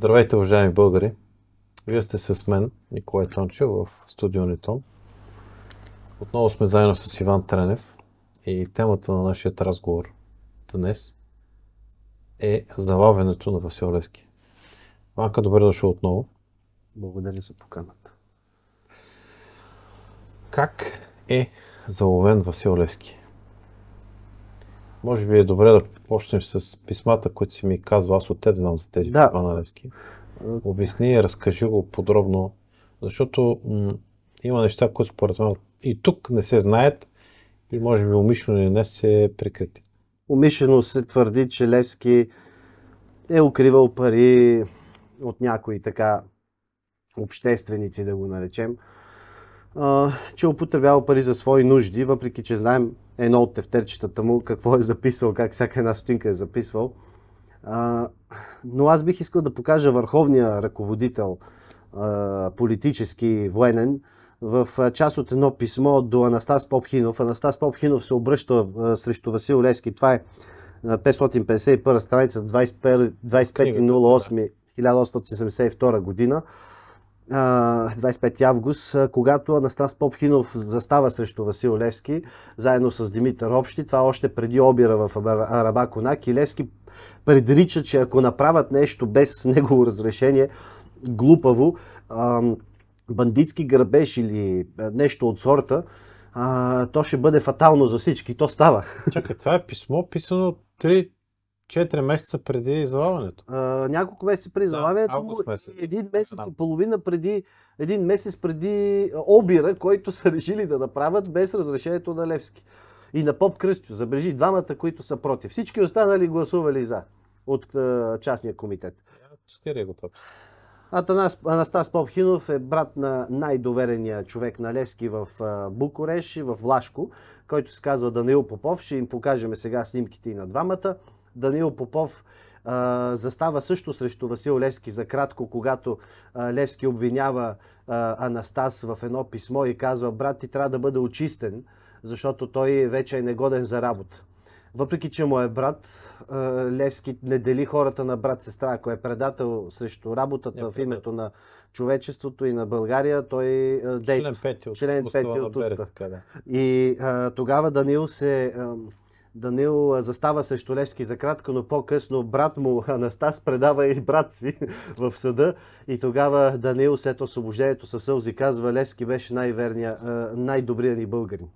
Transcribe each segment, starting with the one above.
Здравейте, уважаеми българи! Вие сте с мен, Николай Тончев, в студио Нитон. Отново сме заедно с Иван Тренев и темата на нашия разговор днес е залавянето на Васил Левски. Ванка, добре дошъл отново. Благодаря за поканата. Как е заловен Васил Левски? Може би е добре да почнем с писмата, които си ми казва, аз от теб знам за тези да. писма на нали, Левски. Обясни и разкажи го подробно, защото м- има неща, които според мен и тук не се знаят и може би умишлено и не се прикрити. Умишлено се твърди, че Левски е укривал пари от някои така общественици, да го наречем, а, че е употребявал пари за свои нужди, въпреки че знаем едно от тефтерчетата му, какво е записал, как всяка една стотинка е записвал. А, но аз бих искал да покажа върховния ръководител, а, политически военен, в част от едно писмо до Анастас Попхинов. Анастас Попхинов се обръща а, срещу Васил Лески. Това е 551 страница, 25.08.1872 да. година. 25 август, когато Анастас Попхинов застава срещу Васил Левски, заедно с Димитър Общи, това още преди обира в Араба Конак и Левски предрича, че ако направят нещо без негово разрешение, глупаво, бандитски грабеж или нещо от сорта, то ще бъде фатално за всички. То става. Чакай, това е писмо, писано 4 месеца преди излаването. няколко месеца преди излаването и един месец и половина преди, един месец преди обира, който са решили да направят без разрешението на Левски. И на Поп Кръстю, забележи, двамата, които са против. Всички останали гласували за от частния комитет. 4 е готов. Атанас, Анастас Попхинов е брат на най-доверения човек на Левски в Букуреш и в Влашко, който се казва Данил Попов. Ще им покажем сега снимките и на двамата. Данил Попов а, застава също срещу Васил Левски за кратко, когато а, Левски обвинява а, Анастас в едно писмо и казва, брат, ти трябва да бъде очистен, защото той вече е негоден за работа. Въпреки, че му е брат, Левски не дели хората на брат-сестра. Ако е предател срещу работата не, в името на човечеството и на България, той действа. Член 5 от, член 5 от, от, от, Данил застава срещу Левски за кратко, но по-късно брат му Анастас предава и брат си в съда. И тогава Данил след освобождението със сълзи казва, Левски беше най-верния, най-добрият ни българин.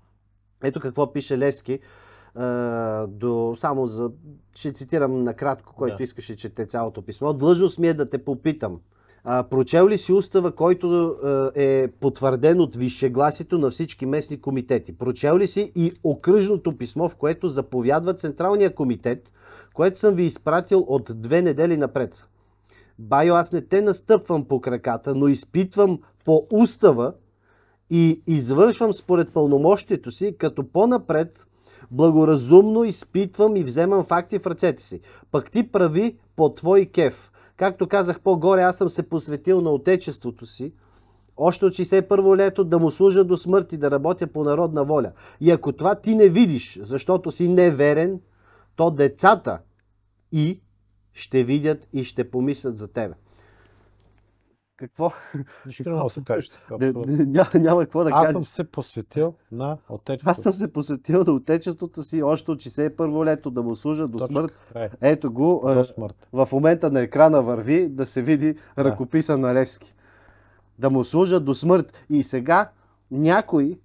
Ето какво пише Левски до, само за, ще цитирам накратко, който да. искаше чете цялото писмо. Длъжност ми е да те попитам – а, прочел ли си устава, който е потвърден от висшегласието на всички местни комитети? Прочел ли си и окръжното писмо, в което заповядва Централния комитет, което съм ви изпратил от две недели напред? Байо, аз не те настъпвам по краката, но изпитвам по устава и извършвам според пълномощието си, като по-напред благоразумно изпитвам и вземам факти в ръцете си. Пък ти прави по твой кеф. Както казах по-горе, аз съм се посветил на отечеството си, още от 61-во лето да му служа до смърт и да работя по народна воля. И ако това ти не видиш, защото си неверен, то децата и ще видят и ще помислят за тебе какво. Нищо се да кажеш. Няма, няма какво да кажеш. Аз съм се посветил на отечеството. Аз съм се посветил на отечеството си още от 61-во лето да му служа до Точка. смърт. Е. Ето го. До е, смърт. В момента на екрана върви да се види да. ръкописа на Левски. Да му служа до смърт. И сега някои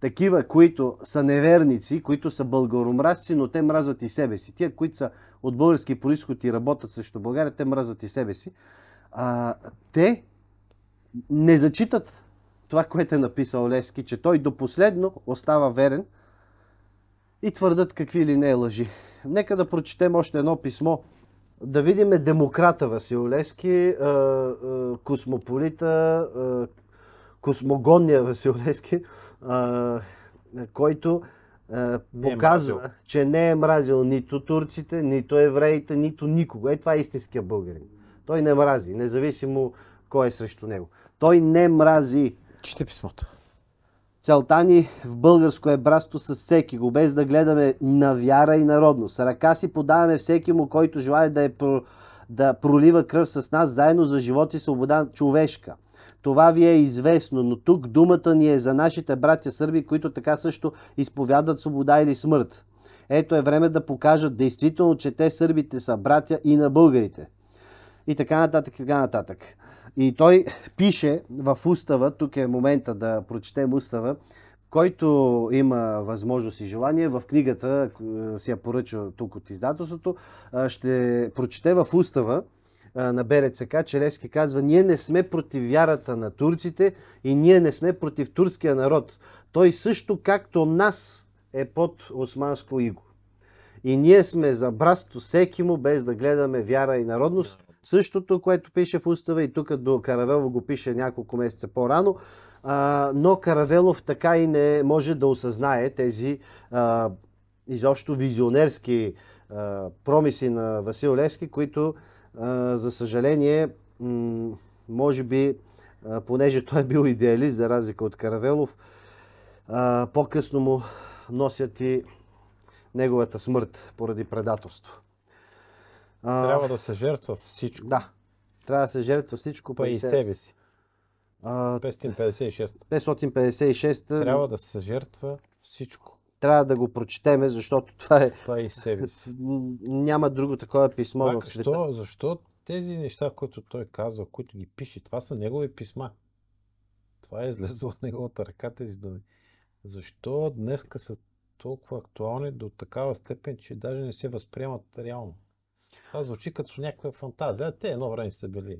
такива, които са неверници, които са българомразци, но те мразят и себе си. Тия, които са от български происход и работят срещу България, те мразят и себе си а, те не зачитат това, което е написал Левски, че той до последно остава верен и твърдат какви ли не е лъжи. Нека да прочетем още едно писмо. Да видим е демократа Васил Левски, космополита, космогонния Васил Левски, който е показва, е че не е мразил нито турците, нито евреите, нито никого. Е, това е истинския българин. Той не мрази, независимо кой е срещу него. Той не мрази. Чете писмото. Целта ни в българско е братство с всеки го, без да гледаме на вяра и народност. Ръка си подаваме всеки му, който желая да, е, да пролива кръв с нас, заедно за живот и свобода човешка. Това ви е известно, но тук думата ни е за нашите братя сърби, които така също изповядат свобода или смърт. Ето е време да покажат действително, че те сърбите са братя и на българите и така нататък, и така нататък. И той пише в устава, тук е момента да прочетем устава, който има възможност и желание, в книгата е, си я поръча тук от издателството, ще прочете в устава на БРЦК, че Левски казва, ние не сме против вярата на турците и ние не сме против турския народ. Той също, както нас, е под османско иго. И ние сме за братство всеки му, без да гледаме вяра и народност. Същото, което пише в устава и тук до Каравелов го пише няколко месеца по-рано, но Каравелов така и не може да осъзнае тези изобщо визионерски промиси на Васил Левски, които за съжаление може би понеже той е бил идеалист, за разлика от Каравелов, по-късно му носят и неговата смърт поради предателство. Трябва да се жертва всичко. Да. Трябва да се жертва всичко. Па и тебе си. 556. 556. Трябва да се жертва всичко. Трябва да го прочетеме, защото това е... Това е и себе си. Няма друго такова писмо в света. Защо, защо тези неща, които той казва, които ги пише, това са негови писма. Това е излезло от неговата ръка тези думи. Защо днеска са толкова актуални до такава степен, че даже не се възприемат реално? Това звучи като някаква фантазия. Те едно време са били.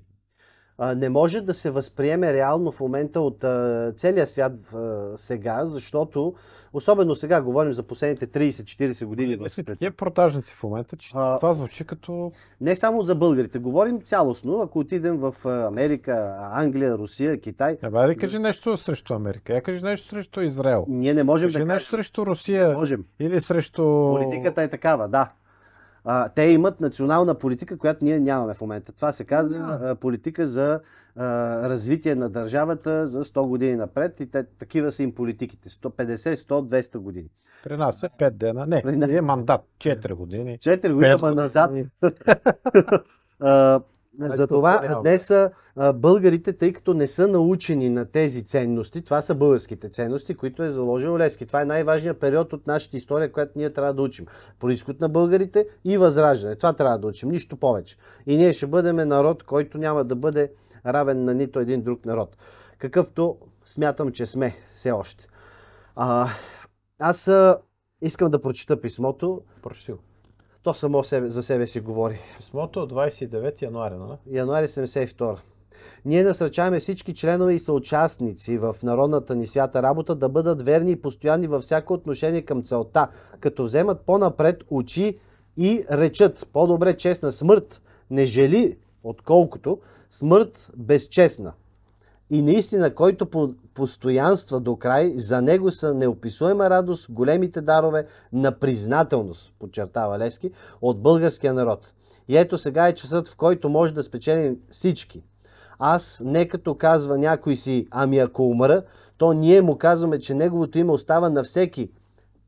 не може да се възприеме реално в момента от а, целия свят а, сега, защото, особено сега, говорим за последните 30-40 години. Не нали, сме такива протажници в момента, че а, това звучи като... Не само за българите, говорим цялостно, ако отидем в Америка, Англия, Русия, Китай. Абе, е, да кажи нещо срещу Америка, я кажи нещо срещу Израел. Ние не можем кажи да кажем. нещо срещу Русия можем. или срещу... Политиката е такава, да а, те имат национална политика, която ние нямаме в момента. Това се казва политика за а, развитие на държавата за 100 години напред и те, такива са им политиките. 150, 100, 200 години. При нас е 5 дена. Не, При... е мандат. 4 години. 4 години, ма назад. Значи, За това днес българите, тъй като не са научени на тези ценности, това са българските ценности, които е заложил Лески. Това е най-важният период от нашата история, която ние трябва да учим. Происход на българите и възраждане. Това трябва да учим, нищо повече. И ние ще бъдем народ, който няма да бъде равен на нито един друг народ. Какъвто смятам, че сме все още. А, аз искам да прочета писмото. Прочти то само себе, за себе си говори. Писмото от 29 януаря, нали? Януари 72. Ние насръчаваме всички членове и съучастници в народната ни свята работа да бъдат верни и постоянни във всяко отношение към целта, като вземат по-напред очи и речат по-добре честна смърт, не жели, отколкото смърт безчестна. И наистина, който по постоянства до край, за него са неописуема радост, големите дарове на признателност, подчертава Лески, от българския народ. И ето сега е часът, в който може да спечелим всички. Аз не като казва някой си, ами ако умра, то ние му казваме, че неговото име остава на всеки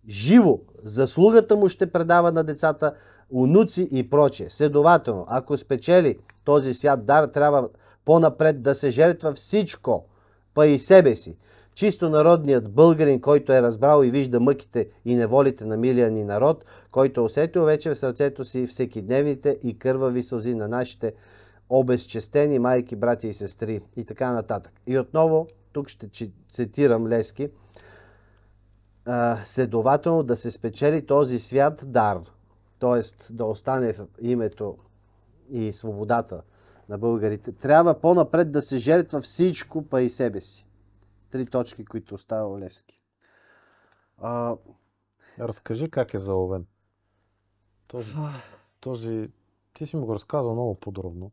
живо. Заслугата му ще предава на децата, унуци и прочее. Следователно, ако спечели този свят дар, трябва по-напред да се жертва всичко, па и себе си. Чисто народният българин, който е разбрал и вижда мъките и неволите на милия ни народ, който е усетил вече в сърцето си всеки дневните и кървави сълзи на нашите обезчестени майки, брати и сестри и така нататък. И отново, тук ще цитирам Лески, следователно да се спечели този свят дар, т.е. да остане в името и свободата на българите. Трябва по-напред да се жертва всичко, па и себе си. Три точки, които остава Олевски. А... Разкажи как е заловен. Този, този... Ти си му го разказал много подробно.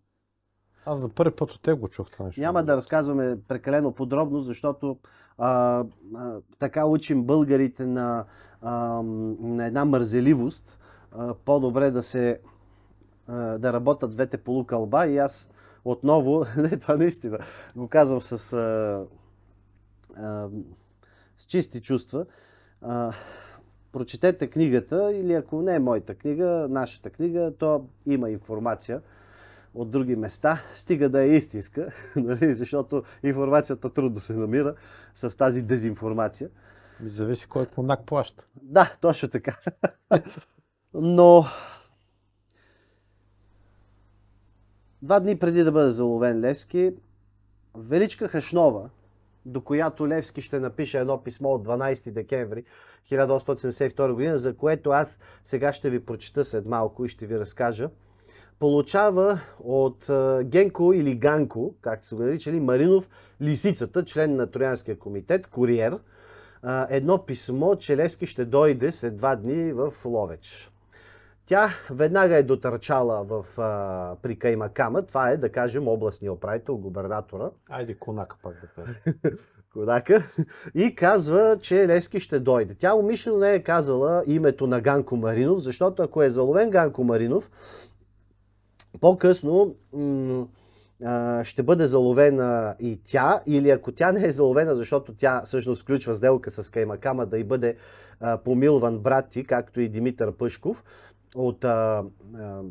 Аз за първи път от те го чух това нещо. Няма да разказваме прекалено подробно, защото а, а, така учим българите на, а, на една мързеливост. А, по-добре да се да работят двете полукълба и аз отново, не, това наистина, го казвам с, а, а, с чисти чувства, а, прочетете книгата или ако не е моята книга, нашата книга, то има информация от други места, стига да е истинска, нали? защото информацията трудно се намира с тази дезинформация. Зависи кой конак плаща. Да, точно така. Но Два дни преди да бъде заловен Левски, Величка Хашнова, до която Левски ще напише едно писмо от 12 декември 1872 година, за което аз сега ще ви прочета след малко и ще ви разкажа, получава от е, Генко или Ганко, както са го наричали, Маринов Лисицата, член на Троянския комитет, куриер, е, едно писмо, че Левски ще дойде след два дни в Ловеч. Тя веднага е дотърчала в, а, при Каймакама. Това е, да кажем, областния управител, губернатора. Айде, конака пак да кажа. конака. И казва, че Лески ще дойде. Тя умишлено не е казала името на Ганко Маринов, защото ако е заловен Ганко Маринов, по-късно м- ще бъде заловена и тя, или ако тя не е заловена, защото тя всъщност включва сделка с Каймакама да и бъде помилван брат ти, както и Димитър Пъшков, от а, а,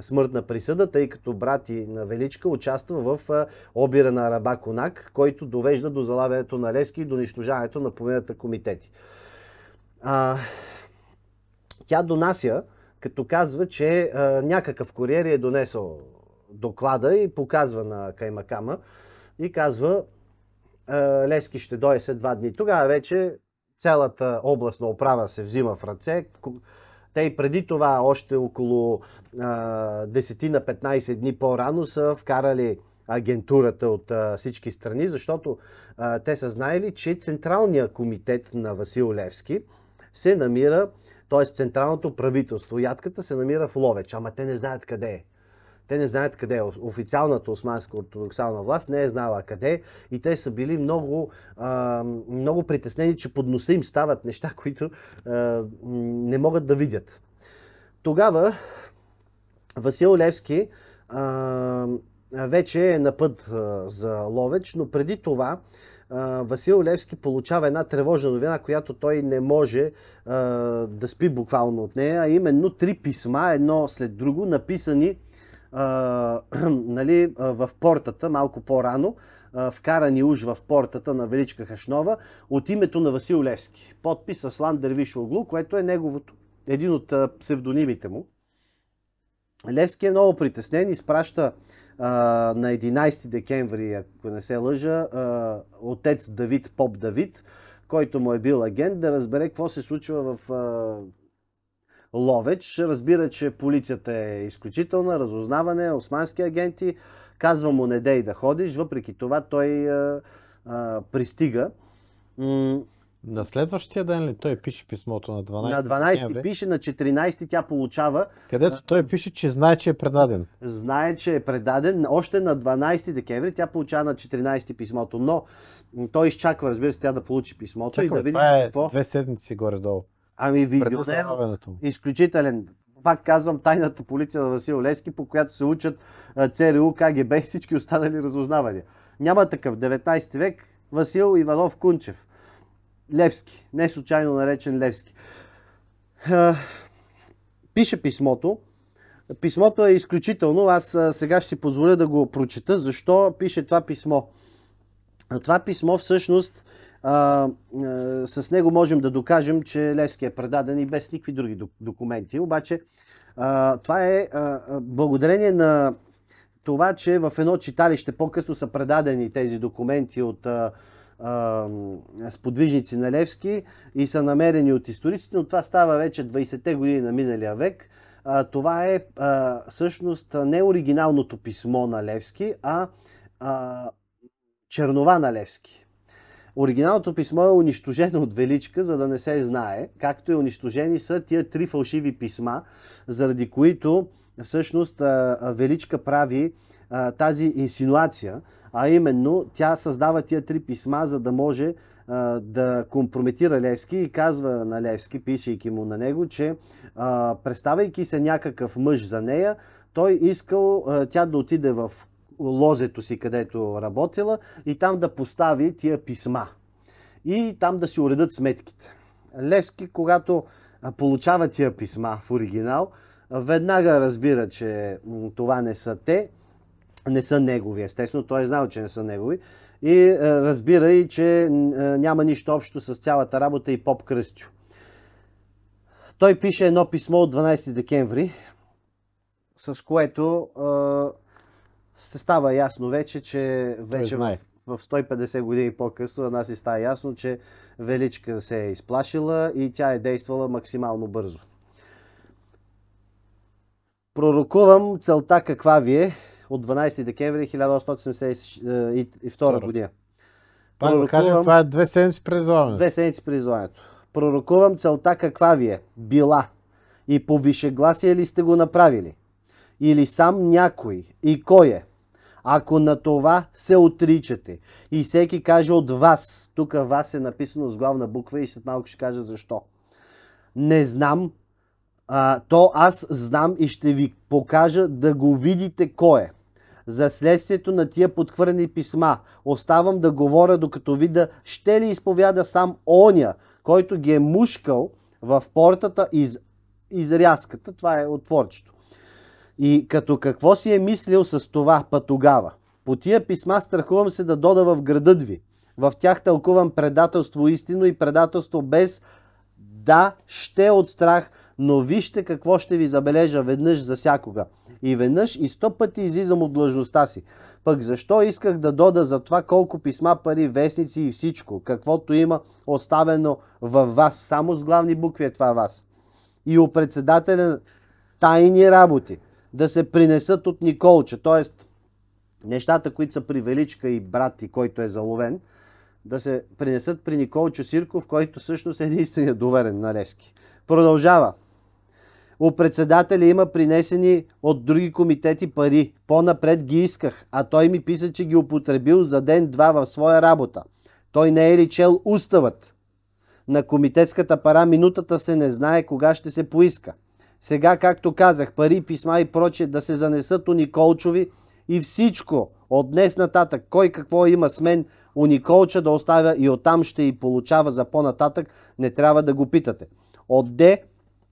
смъртна присъда, тъй като брати на Величка участва в а, обира на Араба Конак, който довежда до залавянето на Левски и до унищожаването на половината комитети. А, тя донася, като казва, че а, някакъв куриер е донесъл доклада и показва на Каймакама и казва а, Лески ще дойде след два дни. Тогава вече цялата областна управа се взима в ръце, те и преди това, още около 10-15 дни по-рано, са вкарали агентурата от а, всички страни, защото а, те са знаели, че Централния комитет на Васил Левски се намира, т.е. Централното правителство, ядката се намира в Ловеч, ама те не знаят къде е. Те не знаят къде. Е. Официалната османска ортодоксална власт не е знала къде и те са били много, а, много притеснени, че под носа им стават неща, които а, не могат да видят. Тогава Васил Левски а, вече е на път за Ловеч, но преди това Васил Левски получава една тревожна новина, която той не може а, да спи буквално от нея, а именно три писма, едно след друго, написани а, нали, в портата, малко по-рано, вкарани уж в портата на Величка Хашнова от името на Васил Левски. Подпис Аслан Дервиш Оглу, което е неговото, един от псевдонимите му. Левски е много притеснен, изпраща а, на 11 декември, ако не се лъжа, а, отец Давид Поп Давид, който му е бил агент, да разбере какво се случва в а, Ловеч. Разбира, че полицията е изключителна, разузнаване, османски агенти. Казва му не дей да ходиш, въпреки това той а, а, пристига. На следващия ден ли той пише писмото на 12? На 12 ти пише, на 14 тя получава. Където той пише, че знае, че е предаден. Знае, че е предаден. Още на 12 декември тя получава на 14 писмото, но той изчаква, разбира се, тя да получи писмото Чакай, и да види това е какво. Две седмици горе-долу. Ами е изключителен. Пак казвам, тайната полиция на Васил Лески, по която се учат ЦРУ, КГБ и всички останали разузнавания. Няма такъв. 19 век Васил Иванов Кунчев. Левски. Не случайно наречен Левски. Пише писмото. Писмото е изключително. Аз сега ще си позволя да го прочета. Защо пише това писмо? Това писмо всъщност а, а, с него можем да докажем, че Левски е предаден и без никакви други документи. Обаче а, това е а, благодарение на това, че в едно читалище по-късно са предадени тези документи от а, а, сподвижници на Левски и са намерени от историците, но това става вече 20-те години на миналия век. А, това е а, всъщност не оригиналното писмо на Левски, а, а чернова на Левски. Оригиналното писмо е унищожено от Величка, за да не се знае, както и е унищожени са тия три фалшиви писма, заради които всъщност Величка прави тази инсинуация, а именно тя създава тия три писма, за да може да компрометира Левски и казва на Левски, пишейки му на него, че представяйки се някакъв мъж за нея, той искал тя да отиде в лозето си, където работила, и там да постави тия писма. И там да си уредат сметките. Левски, когато получава тия писма в оригинал, веднага разбира, че това не са те, не са негови, естествено, той е знал, че не са негови. И е, разбира и, че е, няма нищо общо с цялата работа и поп Кръстю. Той пише едно писмо от 12 декември, с което се става ясно вече, че вече в 150 години по-късно на нас и става ясно, че Величка се е изплашила и тя е действала максимално бързо. Пророкувам целта каква ви е от 12 декември 1872 година. Пак Пророкувам... да кажем, това е две седмици при излагането. Две седмици при излагането. Пророкувам целта каква ви е била и по вишегласие ли сте го направили? или сам някой и кой е? Ако на това се отричате и всеки каже от вас, тук вас е написано с главна буква и след малко ще кажа защо. Не знам, а, то аз знам и ще ви покажа да го видите кой е. За следствието на тия подхвърни писма оставам да говоря докато вида. ще ли изповяда сам оня, който ги е мушкал в портата из, изрязката. Това е отворчето. И като какво си е мислил с това па тогава? По тия писма страхувам се да дода в градът ви. В тях тълкувам предателство истинно и предателство без да ще от страх, но вижте какво ще ви забележа веднъж за всякога. И веднъж и сто пъти излизам от длъжността си. Пък защо исках да дода за това колко писма, пари, вестници и всичко, каквото има оставено във вас. Само с главни букви е това вас. И у председателя тайни работи да се принесат от Николча. т.е. нещата, които са при Величка и брат и който е заловен, да се принесат при Николчо Сирков, който всъщност е единствения доверен на Левски. Продължава. У председателя има принесени от други комитети пари. По-напред ги исках, а той ми писа, че ги употребил за ден-два в своя работа. Той не е ли чел уставът? На комитетската пара минутата се не знае кога ще се поиска сега, както казах, пари, писма и проче, да се занесат у Николчови и всичко от днес нататък, кой какво има с мен, у Николча да оставя и оттам ще и получава за по-нататък, не трябва да го питате. От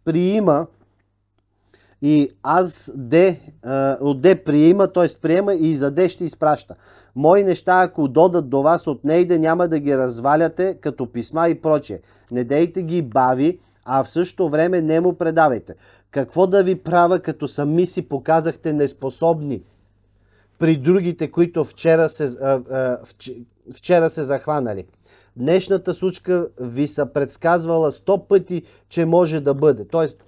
приима и аз де, от де приема, т.е. приема и за де ще изпраща. Мои неща, ако додат до вас от нейде, няма да ги разваляте като писма и прочее. Не дейте ги бави, а в същото време не му предавайте. Какво да ви правя, като сами си показахте неспособни при другите, които вчера се, вчера се захванали? Днешната случка ви са предсказвала сто пъти, че може да бъде. Тоест,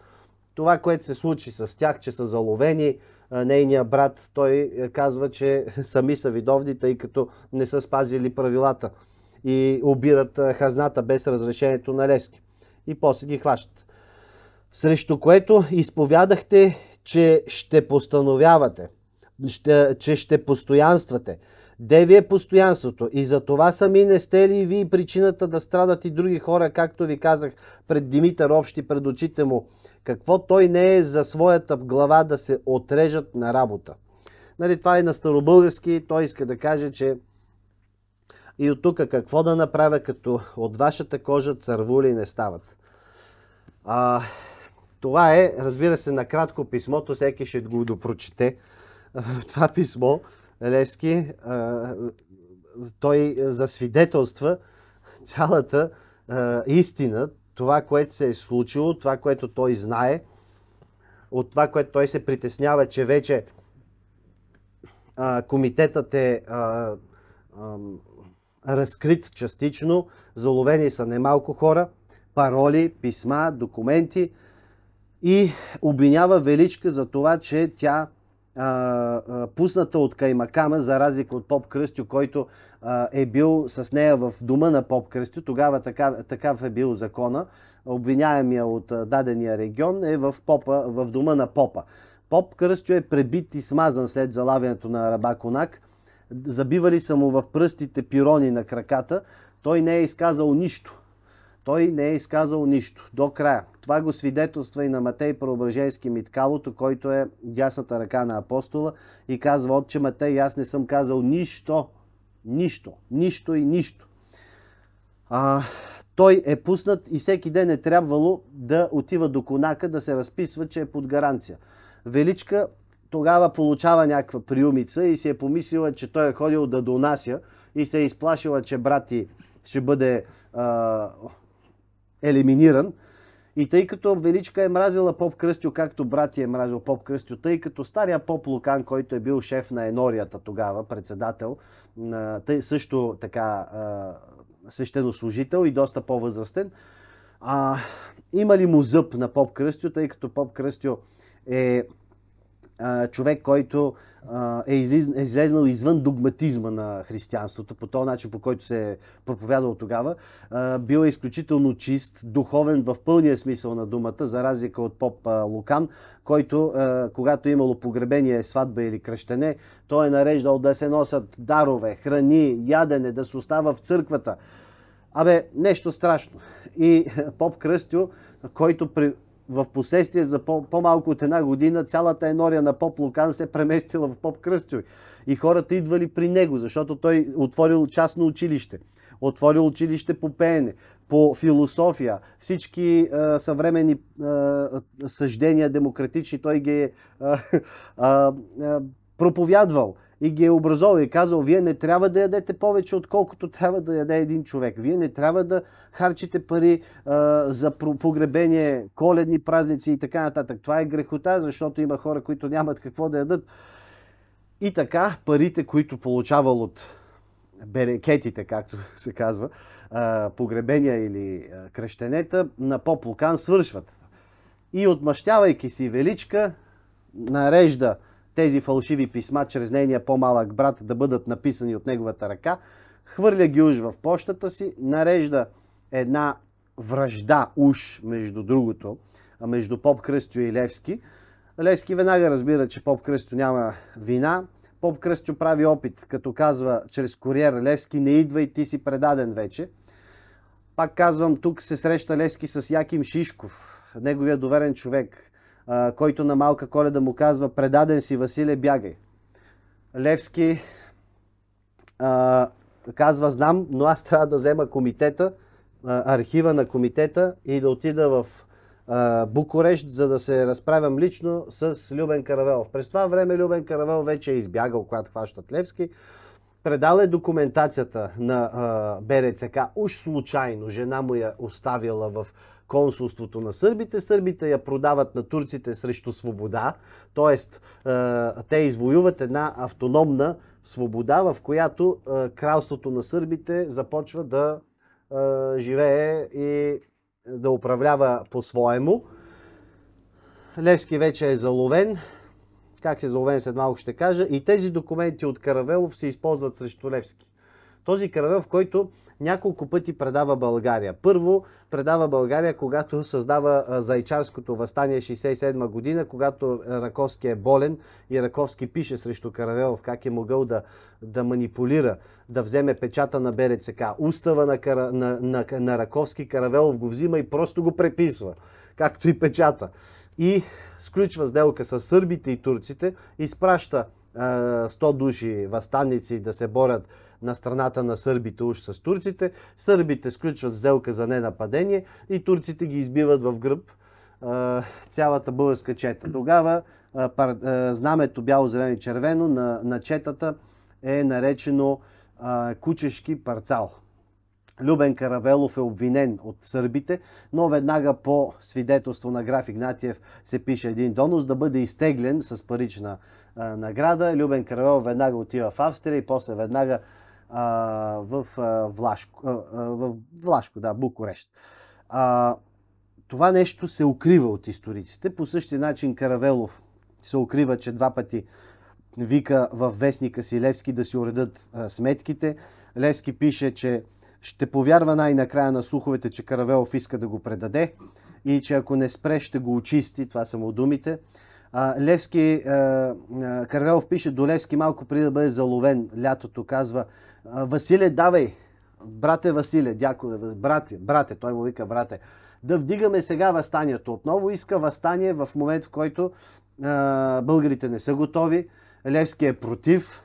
това, което се случи с тях, че са заловени, нейния брат, той е, казва, че сами са видовни, тъй като не са спазили правилата и обират хазната без разрешението на Лески и после ги хващат. Срещу което изповядахте, че ще постановявате, ще, че ще постоянствате. Де ви е постоянството? И за това сами не сте ли вие причината да страдат и други хора, както ви казах пред Димитър общи пред очите му, какво той не е за своята глава да се отрежат на работа. Нали, това е на старобългарски, той иска да каже, че и от тук какво да направя, като от вашата кожа цървули не стават. А, това е, разбира се, накратко писмото, всеки ще го допрочете. Това писмо Левски, той засвидетелства цялата истина, това, което се е случило, това, което той знае, от това, което той се притеснява, че вече а, комитетът е а, разкрит частично, заловени са немалко хора, пароли, писма, документи и обвинява Величка за това, че тя а, а, пусната от Каймакама, за разлика от Поп Кръстю, който а, е бил с нея в дома на Поп Кръстю, тогава такав е бил закона, обвиняемия от дадения регион е в, попа, в дома на Попа. Поп Кръстю е пребит и смазан след залавянето на раба Конак – забивали са му в пръстите пирони на краката, той не е изказал нищо. Той не е изказал нищо до края. Това го свидетелства и на Матей Преображенски Миткалото, който е дясната ръка на апостола и казва, отче Матей, аз не съм казал нищо, нищо, нищо и нищо. А, той е пуснат и всеки ден е трябвало да отива до конака да се разписва, че е под гаранция. Величка тогава получава някаква приумица и си е помислила, че той е ходил да донася и се е изплашила, че брат ти ще бъде а, елиминиран. И тъй като Величка е мразила Поп Кръстю, както брат е мразил Поп Кръстю, тъй като стария Поп Лукан, който е бил шеф на Енорията тогава, председател, тъй също така свещенослужител и доста по-възрастен, а, има ли му зъб на Поп Кръстю, тъй като Поп Кръстю е а, човек, който а, е, излез, е излезнал извън догматизма на християнството, по този начин, по който се е проповядал тогава, а, бил е изключително чист, духовен в пълния смисъл на думата, за разлика от поп а, Лукан, който, а, когато е имало погребение, сватба или кръщене, той е нареждал да се носят дарове, храни, ядене, да се остава в църквата. Абе, нещо страшно. И поп Кръстю, който при, в последствие за по-малко от една година цялата енория на Поп Лукан се е преместила в Поп Кръстю. И хората идвали при него, защото той отворил частно училище. Отворил училище по пеене, по философия, всички а, е, съвремени а, е, съждения демократични той ги е проповядвал и ги е образовал и е казал, вие не трябва да ядете повече, отколкото трябва да яде един човек. Вие не трябва да харчите пари а, за погребение, коледни празници и така нататък. Това е грехота, защото има хора, които нямат какво да ядат. И така, парите, които получавал от берекетите, както се казва, а, погребения или а, кръщенета, на поп свършват. И отмъщавайки си величка, нарежда тези фалшиви писма чрез нейния по-малък брат да бъдат написани от неговата ръка, хвърля ги уж в почтата си, нарежда една връжда уж, между другото, между Поп Кръстю и Левски. Левски веднага разбира, че Поп Кръстю няма вина. Поп Кръстю прави опит, като казва чрез куриер Левски, не идвай, ти си предаден вече. Пак казвам, тук се среща Левски с Яким Шишков, неговия доверен човек, който на малка коледа му казва, предаден си Василе, бягай. Левски а, казва, знам, но аз трябва да взема комитета, а, архива на комитета и да отида в а, Букурещ, за да се разправям лично с Любен Каравелов. През това време Любен Каравел вече е избягал, когато хващат Левски. Предал е документацията на а, БРЦК, уж случайно, жена му я оставила в консулството на сърбите. Сърбите я продават на турците срещу свобода, т.е. те извоюват една автономна свобода, в която е, кралството на сърбите започва да е, живее и да управлява по-своему. Левски вече е заловен. Как е заловен след малко ще кажа. И тези документи от Каравелов се използват срещу Левски. Този каравел, в който няколко пъти предава България. Първо предава България, когато създава зайчарското възстание 67 година, когато Раковски е болен и Раковски пише срещу Каравелов как е могъл да, да манипулира, да вземе печата на БРЦК. Устава на, Кара, на, на, на Раковски Каравелов го взима и просто го преписва, както и печата. И сключва сделка с сърбите и турците, изпраща 100 души възстанници да се борят на страната на сърбите уж с турците. Сърбите сключват сделка за ненападение и турците ги избиват в гръб цялата българска чета. Тогава знамето бяло, зелено и червено на, на четата е наречено кучешки парцал. Любен Каравелов е обвинен от сърбите, но веднага по свидетелство на граф Игнатиев се пише един донос да бъде изтеглен с парична а, награда. Любен Каравелов веднага отива в Австрия и после веднага в, Влашко, в Влашко, да, Букурещ. това нещо се укрива от историците. По същия начин Каравелов се укрива, че два пъти вика в вестника си Левски да си уредат сметките. Левски пише, че ще повярва най-накрая на слуховете, че Каравелов иска да го предаде и че ако не спре, ще го очисти. Това са му думите. Левски, Каравелов пише до Левски малко преди да бъде заловен лятото, казва Василе, давай, брате Василе, дякове, брате, брате, той му вика брате, да вдигаме сега възстанието. Отново иска възстание в момент, в който а, българите не са готови, Левски е против,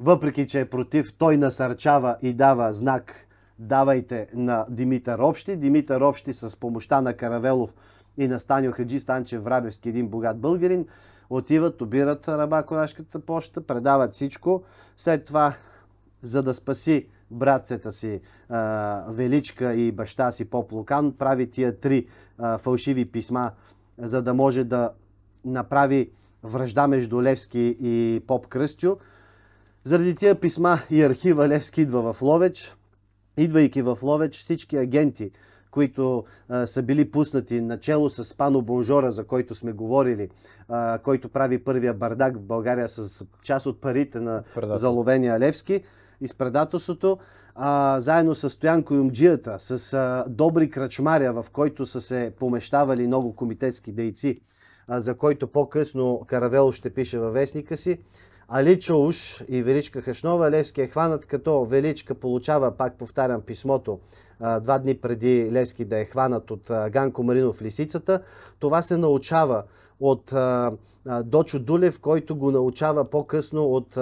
въпреки че е против, той насърчава и дава знак давайте на Димитър Общи. Димитър Общи с помощта на Каравелов и на Станио Хаджи Станчев Врабевски, един богат българин, отиват, обират раба Корашката поща, предават всичко. След това за да спаси братята си Величка и баща си Поплукан, прави тия три фалшиви писма, за да може да направи връжда между Левски и Поп Кръстю. Заради тия писма и архива Левски идва в Ловеч. Идвайки в Ловеч, всички агенти, които а, са били пуснати начало с Пано Бонжора, за който сме говорили, а, който прави първия бардак в България с част от парите на заловения Левски, и с предателството, а, заедно с Стоян Коюмджията, с а, Добри Крачмаря, в който са се помещавали много комитетски дейци, а, за който по-късно Каравел ще пише във вестника си, Али Чоуш и Величка Хашнова, Левски е хванат, като Величка получава, пак повтарям писмото, два дни преди Левски да е хванат от Ганко Маринов Лисицата. Това се научава от Дочо Дулев, който го научава по-късно от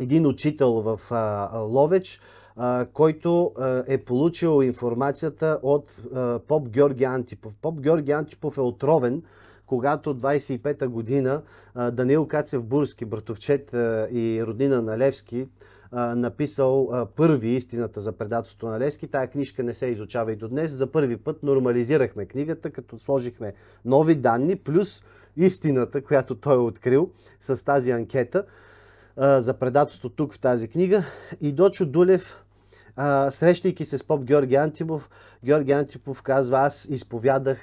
един учител в а, Ловеч, а, който а, е получил информацията от а, поп Георги Антипов. Поп Георги Антипов е отровен, когато 25-та година а, Даниил Кацев Бурски, братовчет а, и роднина на Левски, написал първи истината за предателството на Левски. Тая книжка не се изучава и до днес. За първи път нормализирахме книгата, като сложихме нови данни, плюс истината, която той е открил с тази анкета за предателство тук в тази книга. И Дочо Дулев, а, срещайки се с поп Георги Антипов, Георги Антипов казва, аз изповядах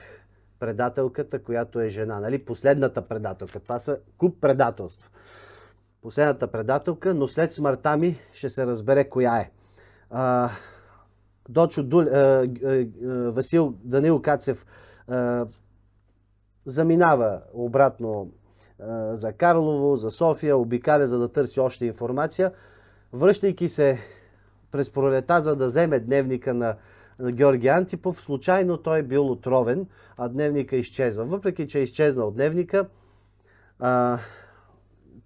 предателката, която е жена. Нали? Последната предателка. Това са куп предателства. Последната предателка, но след смъртта ми ще се разбере коя е. А, Дочо а, а, а, Васил Данил Кацев а, заминава обратно е, за Карлово, за София, обикаля за да търси още информация. Връщайки се през пролета, за да вземе дневника на Георги Антипов, случайно той бил отровен, а дневника изчезва. Въпреки, че е изчезнал дневника,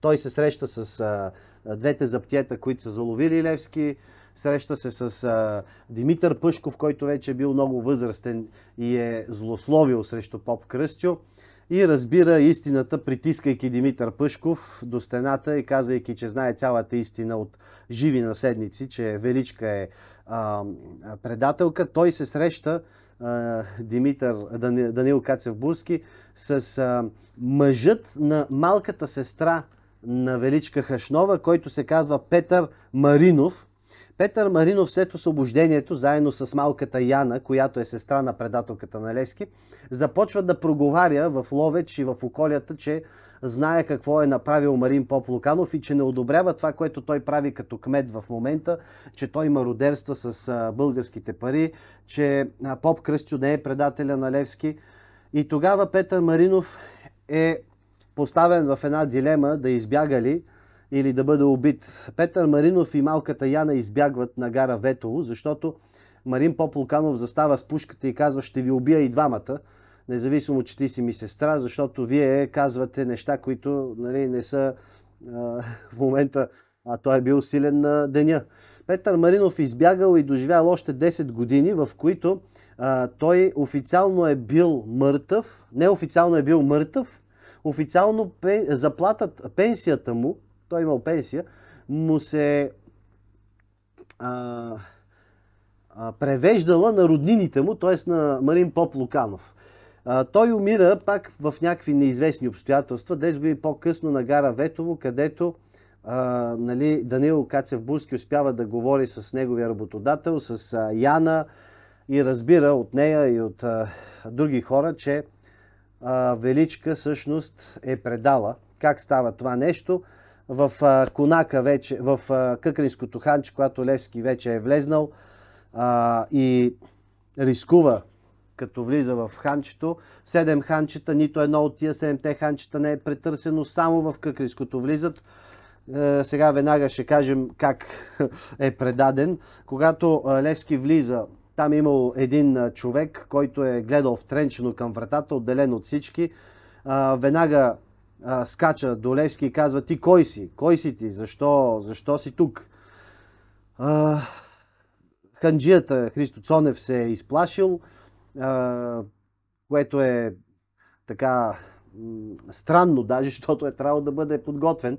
той се среща с двете заптиета, които са заловили Левски, среща се с Димитър Пъшков, който вече е бил много възрастен и е злословил срещу Поп Кръстю и разбира истината, притискайки Димитър Пъшков до стената и казвайки, че знае цялата истина от живи наследници, че Величка е а, предателка. Той се среща а, Димитър Дани, Данил Кацев-Бурски с а, мъжът на малката сестра на Величка Хашнова, който се казва Петър Маринов, Петър Маринов след освобождението, заедно с малката Яна, която е сестра на предателката на Левски, започва да проговаря в Ловеч и в околията, че знае какво е направил Марин Поп Луканов и че не одобрява това, което той прави като кмет в момента, че той има родерства с българските пари, че Поп Кръстю не е предателя на Левски. И тогава Петър Маринов е поставен в една дилема да избяга ли или да бъде убит. Петър Маринов и малката Яна избягват на гара Ветово, защото Марин Пополканов застава с пушката и казва ще ви убия и двамата, независимо, че ти си ми сестра, защото вие казвате неща, които нали, не са а, в момента, а той е бил силен на деня. Петър Маринов избягал и доживял още 10 години, в които а, той официално е бил мъртъв, неофициално е бил мъртъв, официално пен, заплатът, пенсията му той е имал пенсия, му се а, а, превеждала на роднините му, т.е. на Марин Поп Луканов. А, той умира пак в някакви неизвестни обстоятелства, 10 години по-късно на гара Ветово, където а, нали, Данил Кацев-Бурски успява да говори с неговия работодател, с а, Яна и разбира от нея и от а, други хора, че а, Величка всъщност е предала. Как става това нещо? в Конака вече, в Къкринското ханче, когато Левски вече е влезнал а, и рискува като влиза в ханчето. Седем ханчета, нито едно от тия седемте ханчета не е претърсено, само в Къкринското влизат. Е, сега веднага ще кажем как е предаден. Когато Левски влиза, там е имал един човек, който е гледал втренчено към вратата, отделен от всички. Е, веднага скача до Левски и казва ти кой си? Кой си ти? Защо, защо си тук? А, ханджията Христо Цонев се е изплашил, а, което е така странно даже, защото е трябвало да бъде подготвен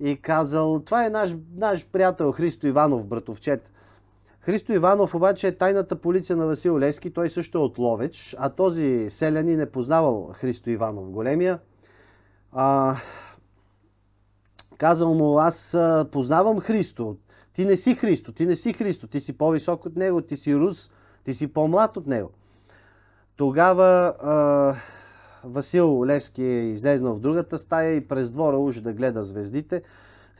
и казал, това е наш, наш приятел Христо Иванов, братовчет. Христо Иванов обаче е тайната полиция на Васил Левски, той също е от Ловеч, а този селянин не познавал Христо Иванов големия. А, казал му, аз познавам Христо. Ти не си Христо, ти не си Христо, ти си по-висок от него, ти си рус, ти си по-млад от него. Тогава а, Васил Левски е излезнал в другата стая и през двора уж да гледа звездите.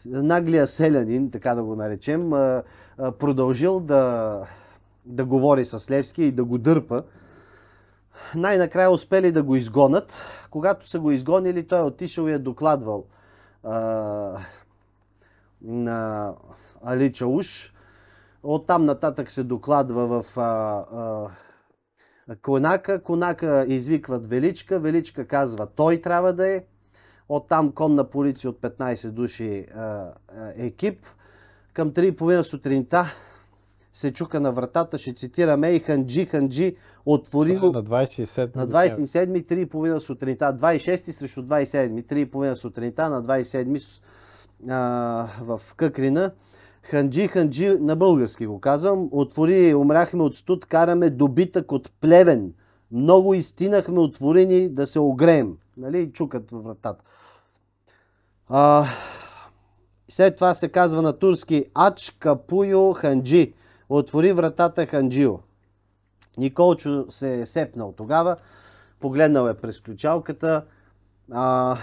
Наглия селянин, така да го наречем, а, а, продължил да, да говори с Левски и да го дърпа най-накрая успели да го изгонат. Когато са го изгонили, той е отишъл и е докладвал а, на Али Чауш. Оттам нататък се докладва в а, а, Конака. Конака извикват Величка. Величка казва, той трябва да е. Оттам конна полиция от 15 души а, а, екип. Към 3.30 сутринта се чука на вратата, ще цитираме и Ханджи Ханджи отвори на 27 на 27 3,5 сутринта, 26 срещу 27, 3,5 сутринта на 27 а, в Къкрина. Ханджи Ханджи на български го казвам. Отвори, умряхме от студ, караме добитък от плевен. Много изтинахме отворени да се огреем. Нали? Чукат във вратата. А, след това се казва на турски Ач Капуйо Ханджи отвори вратата ханджио. Николчо се е сепнал тогава, погледнал е през ключалката, а,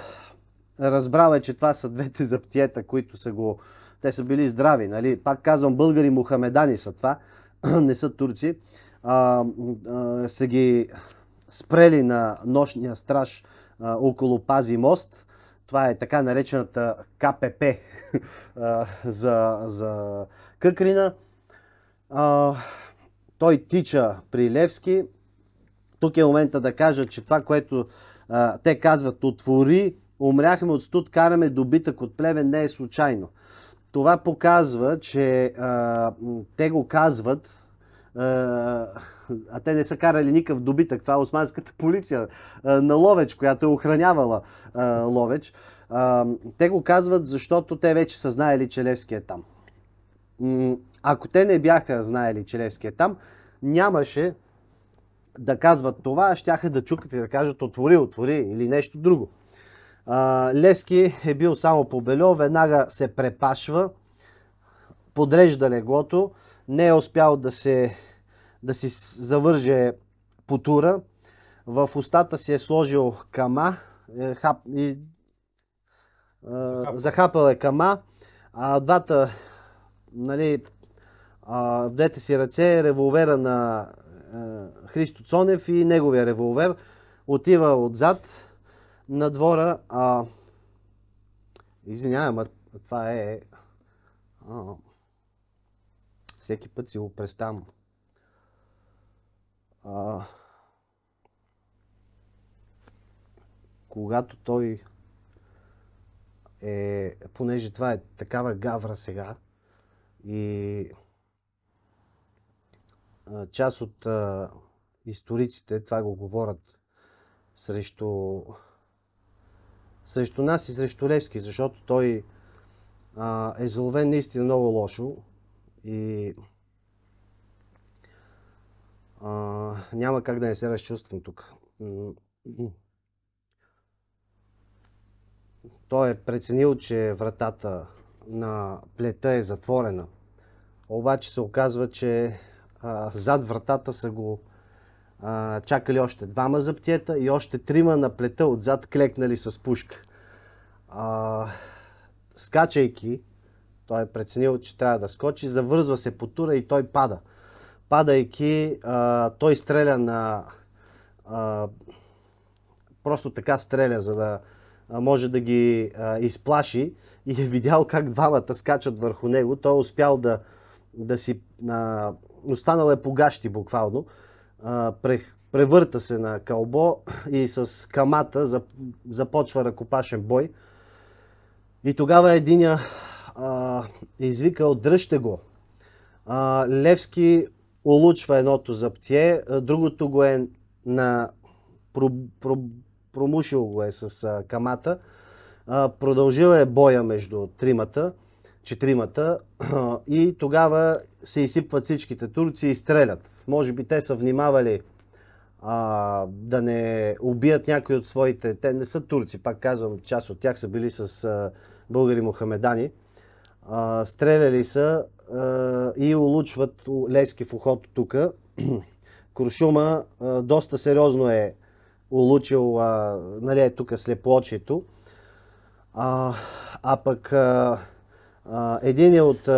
разбрал е, че това са двете заптиета, които са го... Те са били здрави, нали? Пак казвам, българи мухамедани са това, не са турци. А, а, са ги спрели на нощния страж а, около Пази мост. Това е така наречената КПП за, за Къкрина. А, той тича при Левски. Тук е момента да кажа, че това, което а, те казват, отвори, умряхме от студ, караме добитък от плевен, не е случайно. Това показва, че а, те го казват, а, а те не са карали никакъв добитък. Това е османската полиция а, на Ловеч, която е охранявала а, Ловеч. А, те го казват, защото те вече са знаели, че Левски е там. Ако те не бяха знаели, че Левски е там, нямаше да казват това, а щяха да чукат и да кажат отвори, отвори или нещо друго. Левски е бил само по бельо, веднага се препашва, подрежда леглото, не е успял да, се, да си завърже потура, в устата си е сложил кама, е, хап, и, е, захапал. Е. захапал е кама, а двата нали, в взете си ръце револвера на е, Христо Цонев и неговия револвер отива отзад на двора. А... това е... А... Всеки път си го представам. А... Когато той е, понеже това е такава гавра сега и част от историците това го говорят срещу, срещу нас и срещу Левски, защото той а, е заловен наистина много лошо и а, няма как да не се разчувствам тук. Той е преценил, че вратата на плета е затворена. Обаче се оказва, че зад вратата са го а, чакали още двама заптиета и още трима на плета отзад клекнали с пушка. А, скачайки, той е преценил, че трябва да скочи, завързва се по тура и той пада. Падайки, а, той стреля на... А, просто така стреля, за да може да ги а, изплаши и е видял как двамата скачат върху него. Той е успял да, да си а, останал е погащи буквално. превърта се на кълбо и с камата започва ръкопашен бой. И тогава единя е извикал дръжте го. Левски улучва едното заптие, другото го е на... Про, про, промушил го е с камата. продължил е боя между тримата четримата И тогава се изсипват всичките турци и стрелят. Може би те са внимавали а, да не убият някои от своите. Те не са турци, пак казвам, част от тях са били с а, българи мухамедани. А, стреляли са а, и улучват лески в ухото тук. Куршума а, доста сериозно е улучил, а, нали, е тук слепоочието. А, а пък а, един един от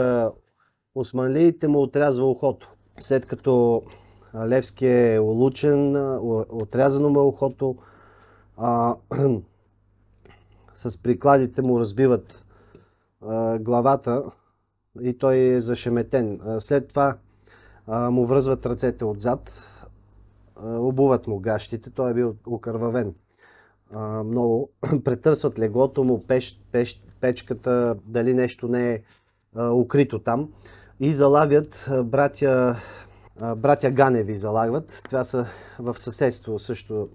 османлиите му отрязва ухото. След като Левски е улучен, отрязано му е ухото, а, с прикладите му разбиват а, главата и той е зашеметен. след това а, му връзват ръцете отзад, а, обуват му гащите, той е бил окървавен. А, много претърсват леглото му, пещ, пещ, печката, дали нещо не е укрито там. И залавят братя, братя Ганеви залагат. Това са в съседство също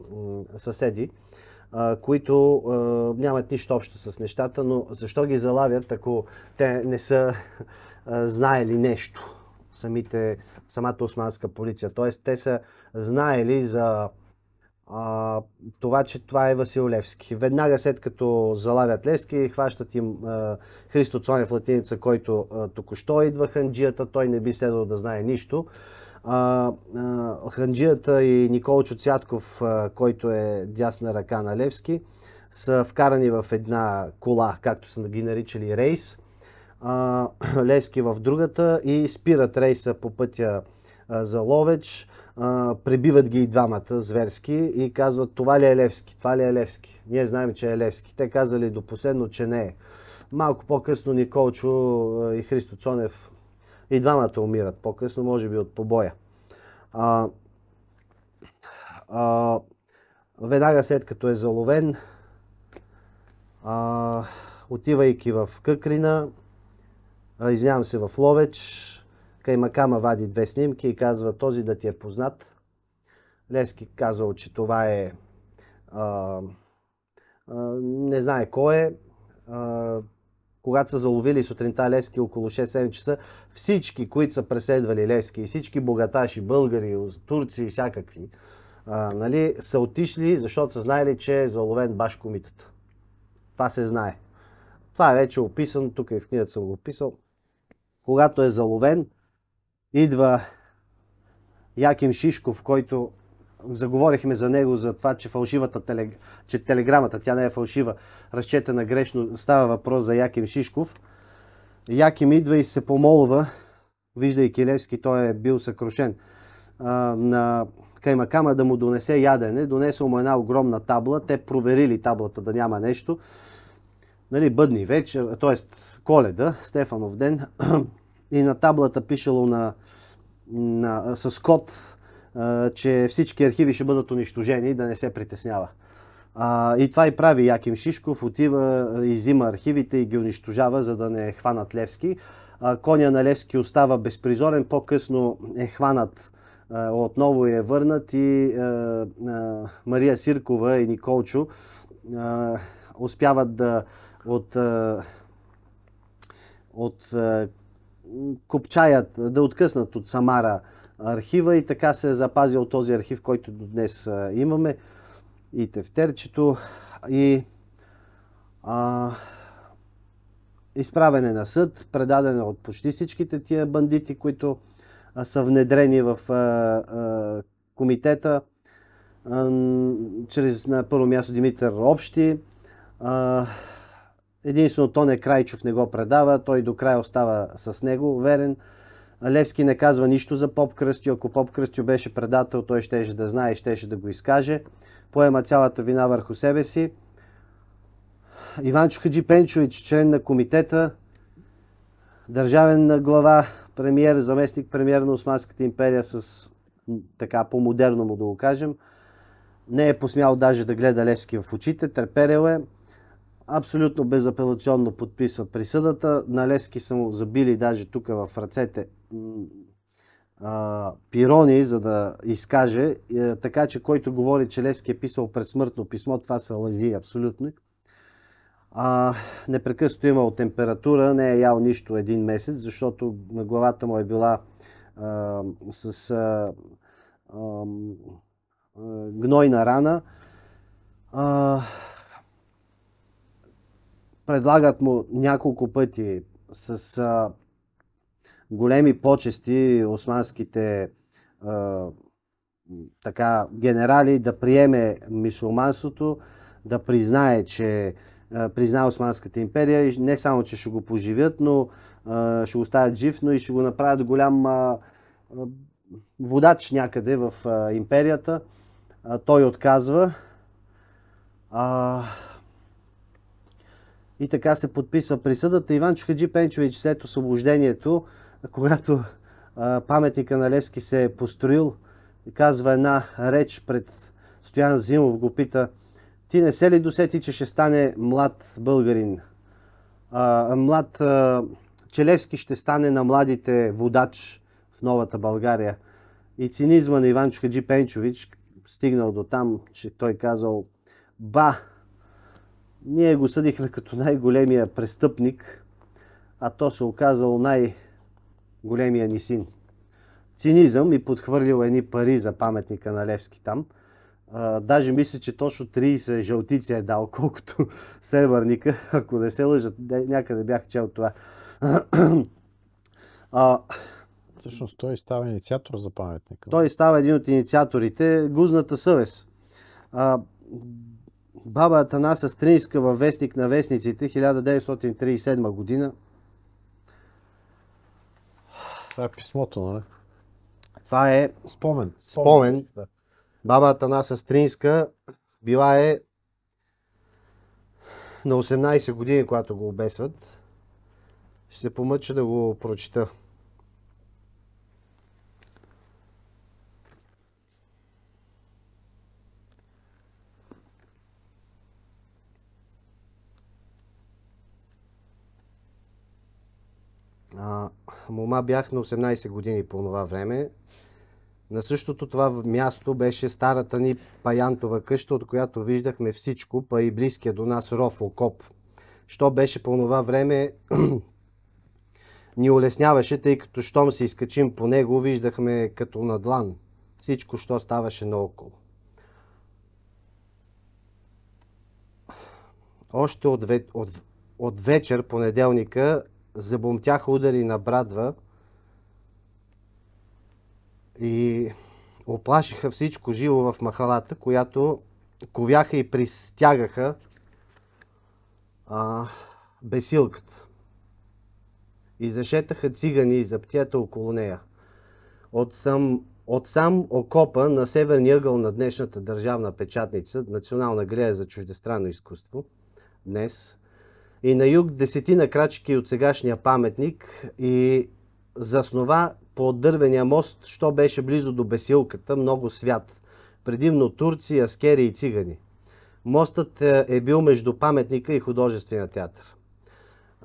съседи, които нямат нищо общо с нещата, но защо ги залавят, ако те не са знаели нещо? Самите, самата османска полиция. Тоест, те са знаели за а, това, че това е Васил Левски. Веднага след като залавят Левски, хващат им а, Христо Цонев латиница, който а, току-що идва ханджията, той не би следвал да знае нищо. А, а, ханджията и Никол Цятков, а, който е дясна ръка на Левски, са вкарани в една кола, както са ги наричали рейс. А, Левски в другата и спират рейса по пътя а, за Ловеч пребиват ги и двамата зверски и казват това ли е Левски, това ли е Левски. Ние знаем, че е Левски. Те казали до последно, че не е. Малко по-късно Николчо и Христо Цонев и двамата умират по-късно, може би от побоя. А, а, веднага след като е заловен, а, отивайки в Къкрина, извинявам се, в Ловеч, Каймакама вади две снимки и казва този да ти е познат. Лески казал, че това е... А, а, не знае кой е. А, когато са заловили сутринта Лески около 6-7 часа, всички, които са преследвали Лески, всички богаташи, българи, турци и всякакви, а, нали, са отишли, защото са знаели, че е заловен баш комитата. Това се знае. Това е вече описано, тук и в книгата съм го описал. Когато е заловен, идва Яким Шишков, който заговорихме за него, за това, че фалшивата телег... че телеграмата, тя не е фалшива, разчетена грешно, става въпрос за Яким Шишков. Яким идва и се помолва, виждайки Левски, той е бил съкрушен, на Каймакама да му донесе ядене. Донесъл му една огромна табла, те проверили таблата да няма нещо. Нали, бъдни вечер, т.е. коледа, Стефанов ден, и на таблата пишело на, на, с код, а, че всички архиви ще бъдат унищожени, да не се притеснява. А, и това и прави Яким Шишков, отива и взима архивите и ги унищожава, за да не е хванат Левски. А, коня на Левски остава безпризорен, по-късно е хванат а, отново е върнат и а, а, Мария Сиркова и Николчо а, успяват да от, от копчаят, да откъснат от Самара архива и така се е запазил този архив, който до днес имаме и тефтерчето и а, изправене на съд, предадене от почти всичките тия бандити, които а, са внедрени в а, а, комитета а, чрез на първо място Димитър Общи, а, Единствено Тоне Крайчов не го предава, той до края остава с него, верен. Левски не казва нищо за Поп Кръстю. Ако Поп Кръстю беше предател, той щеше да знае и щеше да го изкаже. Поема цялата вина върху себе си. Иванчо Хаджи Пенчович, член на комитета, държавен глава, премьер, заместник премьер на Османската империя с така по-модерно му да го кажем, не е посмял даже да гледа Левски в очите, търперел е, абсолютно безапелационно подписва присъдата. На Левски са му забили даже тук в ръцете а, пирони, за да изкаже. Е, така че който говори, че Левски е писал предсмъртно писмо, това са лъжи абсолютно. А, непрекъснато имал температура, не е ял нищо един месец, защото на главата му е била а, с а, а, гнойна рана. А, Предлагат му няколко пъти с а, големи почести османските а, така, генерали да приеме мисулманството, да признае, че а, признае Османската империя и не само, че ще го поживят, но а, ще го оставят жив, но и ще го направят голям а, водач някъде в а, империята. А, той отказва. А, и така се подписва присъдата. Иван Чухаджи Пенчович след освобождението, когато паметника на Левски се е построил, казва една реч пред Стоян Зимов, го пита ти не се ли досети, че ще стане млад българин? А, млад а, Челевски ще стане на младите водач в новата България. И цинизма на Иван Чухаджи Пенчович стигнал до там, че той казал Ба, ние го съдихме като най-големия престъпник, а то се оказал най-големия ни син. Цинизъм и подхвърлил едни пари за паметника на Левски там. А, даже мисля, че точно 30 жълтици е дал, колкото сребърника, ако не се лъжат. Някъде бях чел това. а, Всъщност той става инициатор за паметника. Той става един от инициаторите. Гузната съвест. А, Баба Атанаса Стринска във вестник на вестниците 1937 година. Това е писмото, нали? Това е спомен. Спомен. Да. Баба Атанаса Стринска била е на 18 години, когато го обесват. Ще се помъча да го прочита. мома бях на 18 години по това време. На същото това място беше старата ни паянтова къща, от която виждахме всичко, па и близкия до нас ров окоп. Що беше по това време ни улесняваше, тъй като щом се изкачим по него, виждахме като на длан всичко, що ставаше наоколо. Още от, ве... от... от вечер, понеделника, забумтяха удари на брадва и оплашиха всичко живо в махалата, която ковяха и пристягаха а, бесилката. И зашетаха цигани и заптията около нея. От сам, от сам окопа на северния ъгъл на днешната държавна печатница, Национална грея за чуждестранно изкуство, днес и на юг десетина крачки от сегашния паметник и заснова по дървения мост, що беше близо до бесилката, много свят. Предимно турци, аскери и цигани. Мостът е, е бил между паметника и художествения театър.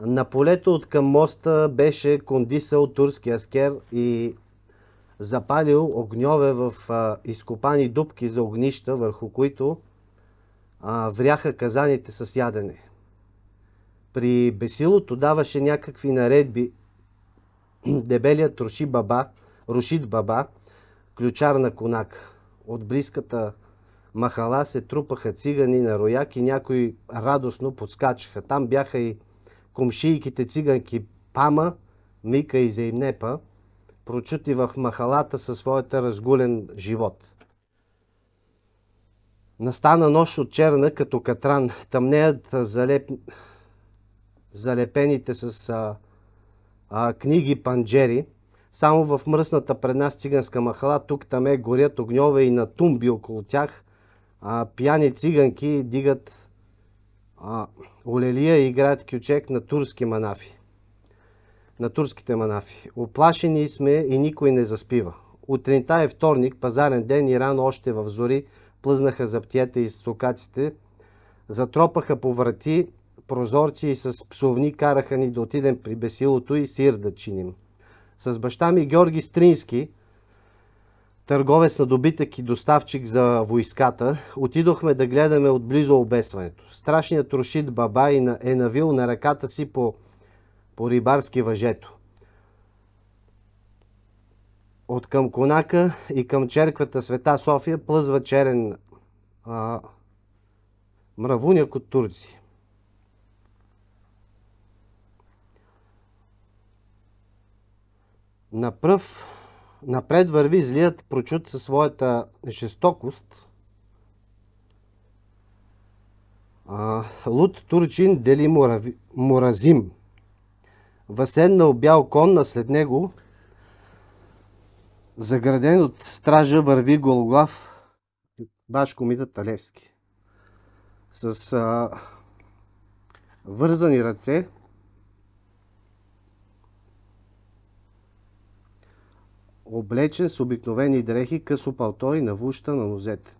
На полето от към моста беше кондисал турски аскер и запалил огньове в а, изкопани дубки за огнища, върху които а, вряха казаните с ядене. При Бесилото даваше някакви наредби дебелият Руши Баба, рушит Баба, ключар на конак. От близката махала се трупаха цигани на рояк и някои радостно подскачаха. Там бяха и комшийките циганки Пама, Мика и Зейнепа, прочути в махалата със своята разгулен живот. Настана нощ от черна, като катран. Тъмнеят залеп залепените с а, а, книги панджери. Само в мръсната пред нас циганска махала тук там е горят огньове и на тумби около тях. А, пияни циганки дигат а, олелия и играят кючек на турски манафи. На турските манафи. Оплашени сме и никой не заспива. Утринта е вторник, пазарен ден и рано още в зори плъзнаха заптията и сокаците, затропаха по врати прозорци и с псовни караха ни да отидем при бесилото и сир да чиним. С баща ми Георги Стрински, търговец на добитък и доставчик за войската, отидохме да гледаме отблизо обесването. Страшният рушит баба е навил на ръката си по, по рибарски въжето. От към конака и към черквата Света София плъзва черен а, мравуняк от турци. На пръв напред върви злият прочут със своята жестокост. А, Турчин дели мурави, муразим. Въседнал бял кон, а след него, заграден от стража, върви гологлав башко Мита Талевски. С а, вързани ръце, облечен с обикновени дрехи, късо палто и навуща на нозете.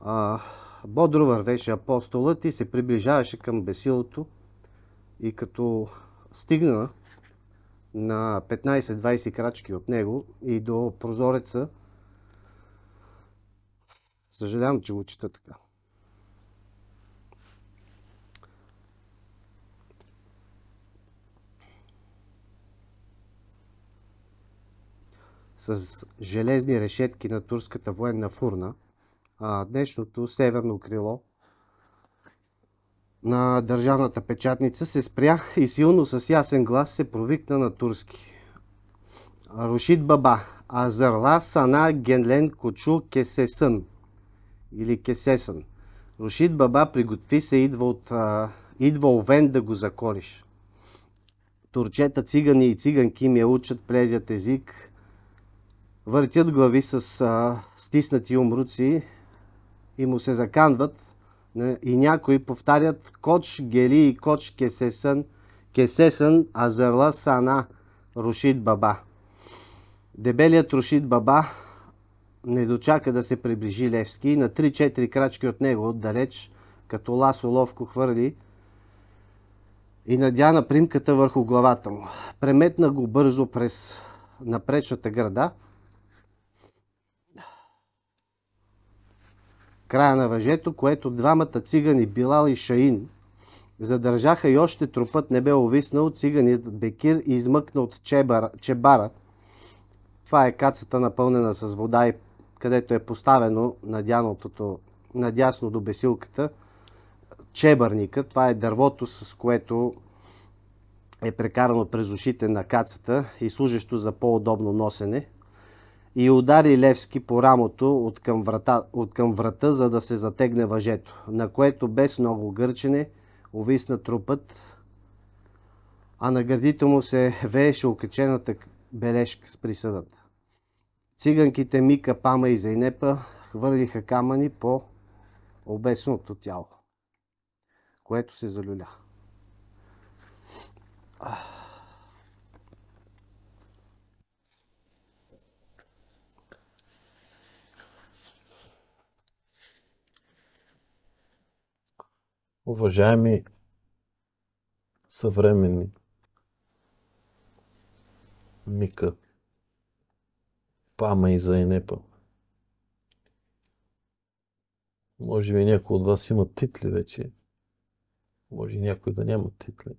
А, бодро вървеше апостолът и се приближаваше към бесилото и като стигна на 15-20 крачки от него и до прозореца, съжалявам, че го чета така. с железни решетки на турската военна фурна, а днешното северно крило на държавната печатница се спря и силно с ясен глас се провикна на турски. Рушит Баба, Азърла Сана Генлен Кочу Кесесън или Кесесън. Рушит Баба приготви се, идва, от, а, идва овен да го заколиш. Турчета, цигани и циганки ми учат плезят език, въртят глави с а, стиснати умруци и му се заканват. И някои повтарят Коч Гели и Коч Кесесън, Кесесън Азърла Сана рушит Баба. Дебелият рушит Баба не дочака да се приближи Левски на 3-4 крачки от него отдалеч, като ласо ловко хвърли и надя на примката върху главата му. Преметна го бързо през напречната града – края на въжето, което двамата цигани Билал и Шаин задържаха и още трупът не бе увиснал, циганият Бекир измъкна от чебара, чебара. Това е кацата напълнена с вода и където е поставено надяното, надясно до бесилката чебърника. Това е дървото, с което е прекарано през ушите на кацата и служещо за по-удобно носене и удари Левски по рамото от към, врата, от към врата, за да се затегне въжето, на което без много гърчене увисна трупът, а на гърдите му се вееше окачената бележка с присъдата. Циганките Мика, Пама и Зайнепа хвърлиха камъни по обесното тяло, което се залюля. Ах. уважаеми съвременни Мика, Пама и Зайнепа. Може би някои от вас имат титли вече. Може и някой да няма титли.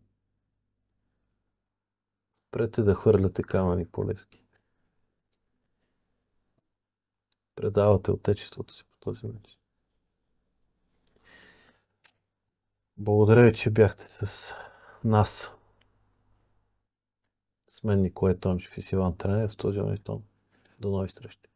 Прете да хвърляте камъни по-лески. Предавате отечеството си по този начин. Благодаря ви, че бяхте с нас. С мен Николай Томчев и Сиван Тренев, студио Нитон. Е До нови срещи!